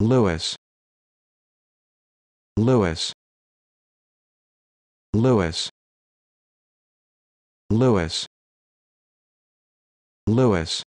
Lewis Lewis Lewis Lewis Lewis